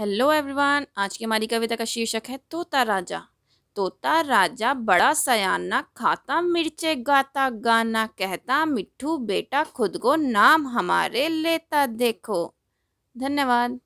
hello everyone आज की हमारी कविता का शीर्षक है तोता राजा तोता राजा बड़ा सयाना खाता मिर्चे गाता गाना कहता मिट्ठू बेटा खुद को नाम हमारे लेता देखो धन्यवाद